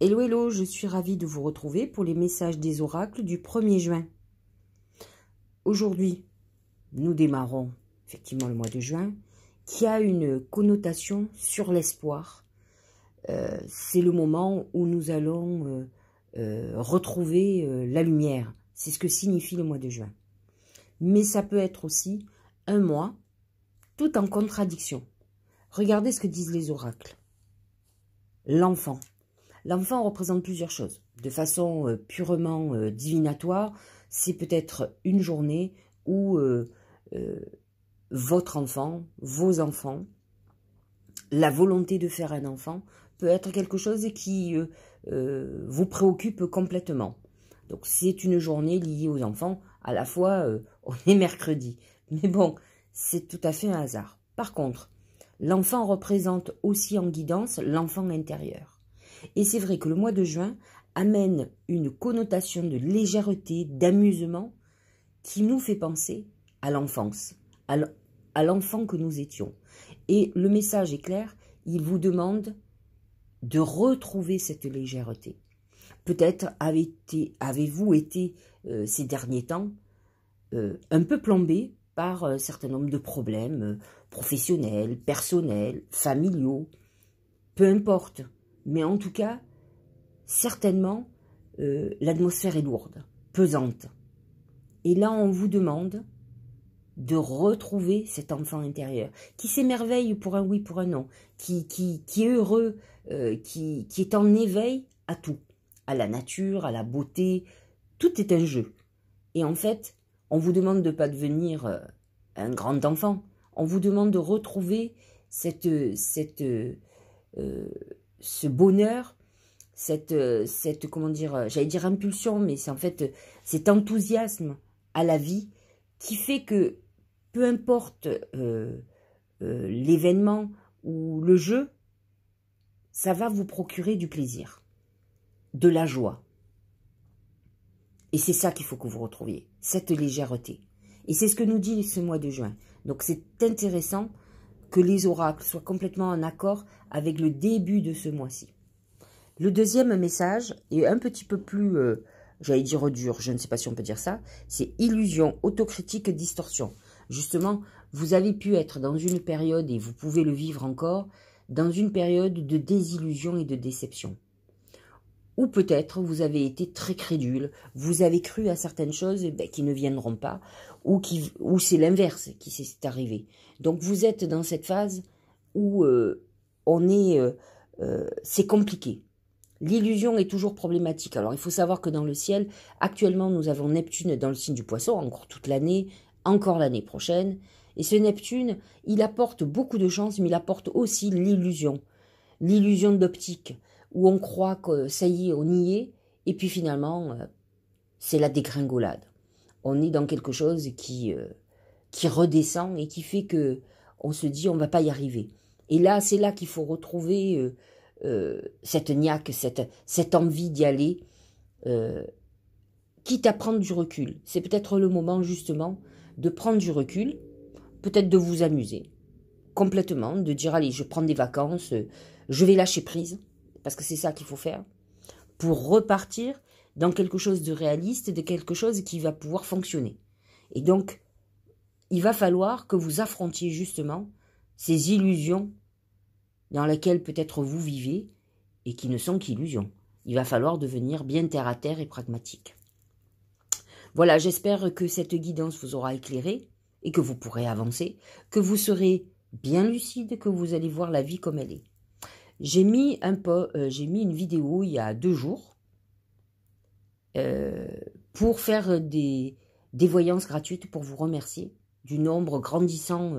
Hello, hello, je suis ravie de vous retrouver pour les messages des oracles du 1er juin. Aujourd'hui, nous démarrons effectivement le mois de juin, qui a une connotation sur l'espoir. Euh, c'est le moment où nous allons euh, euh, retrouver la lumière. C'est ce que signifie le mois de juin. Mais ça peut être aussi un mois tout en contradiction. Regardez ce que disent les oracles. L'enfant. L'enfant représente plusieurs choses. De façon euh, purement euh, divinatoire, c'est peut-être une journée où euh, votre enfant, vos enfants, la volonté de faire un enfant peut être quelque chose qui vous préoccupe complètement. Donc c'est une journée liée aux enfants. À la fois, on est mercredi. Mais bon, c'est tout à fait un hasard. Par contre, l'enfant représente aussi en guidance l'enfant intérieur. Et c'est vrai que le mois de juin amène une connotation de légèreté, d'amusement, qui nous fait penser à l'enfance, à l'enfant que nous étions. Et le message est clair, il vous demande de retrouver cette légèreté. Peut-être avez-vous été, euh, ces derniers temps euh, un peu plombé par un euh, certain nombre de problèmes professionnels, personnels, familiaux, peu importe. Mais en tout cas, certainement, euh, l'atmosphère est lourde, pesante. Et là, on vous demande de retrouver cet enfant intérieur, qui s'émerveille pour un oui, pour un non, qui, qui, qui est heureux, euh, qui, qui est en éveil à tout, à la nature, à la beauté, tout est un jeu. Et en fait, on vous demande de ne pas devenir euh, un grand enfant, on vous demande de retrouver cette, cette, ce bonheur, cette, euh, cette comment dire, euh, j'allais dire impulsion, mais c'est en fait euh, cet enthousiasme à la vie qui fait que peu importe l'événement ou le jeu, ça va vous procurer du plaisir, de la joie. Et c'est ça qu'il faut que vous retrouviez, cette légèreté. Et c'est ce que nous dit ce mois de juin. Donc c'est intéressant que les oracles soient complètement en accord avec le début de ce mois-ci. Le deuxième message est un petit peu plus, euh, j'allais dire dur, je ne sais pas si on peut dire ça, c'est illusion, autocritique, distorsion. Justement, vous avez pu être dans une période, et vous pouvez le vivre encore, dans une période de désillusion et de déception. Ou peut-être vous avez été très crédule, vous avez cru à certaines choses ben, qui ne viendront pas, ou, c'est l'inverse qui s'est arrivé. Donc vous êtes dans cette phase où euh, on est, euh, euh, c'est compliqué. L'illusion est toujours problématique. Alors il faut savoir que dans le ciel, actuellement nous avons Neptune dans le signe du poisson, encore toute l'année, encore l'année prochaine. Et ce Neptune, il apporte beaucoup de chance, mais il apporte aussi l'illusion, l'illusion d'optique, où on croit que ça y est, on y est, et puis finalement, euh, c'est la dégringolade. On est dans quelque chose qui, euh, qui redescend et qui fait que on se dit on va pas y arriver. Et là, c'est là qu'il faut retrouver euh, cette niaque, cette, cette envie d'y aller, euh, quitte à prendre du recul. C'est peut-être le moment justement de prendre du recul, peut-être de vous amuser complètement, de dire allez, je prends des vacances, je vais lâcher prise parce que c'est ça qu'il faut faire, pour repartir dans quelque chose de réaliste, de quelque chose qui va pouvoir fonctionner. Et donc, il va falloir que vous affrontiez justement ces illusions dans lesquelles peut-être vous vivez et qui ne sont qu'illusions. Il va falloir devenir bien terre à terre et pragmatique. Voilà, j'espère que cette guidance vous aura éclairé et que vous pourrez avancer, que vous serez bien lucide, que vous allez voir la vie comme elle est. J'ai mis, un euh, j'ai mis une vidéo il y a deux jours euh, pour faire des, des, voyances gratuites pour vous remercier du nombre grandissant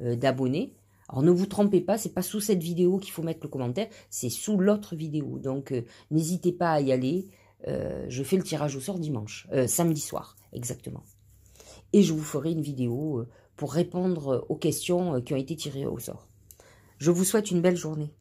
euh, d'abonnés. Alors ne vous trompez pas, ce n'est pas sous cette vidéo qu'il faut mettre le commentaire, c'est sous l'autre vidéo. Donc n'hésitez pas à y aller. je fais le tirage au sort dimanche, samedi soir, exactement. Et je vous ferai une vidéo pour répondre aux questions qui ont été tirées au sort. Je vous souhaite une belle journée.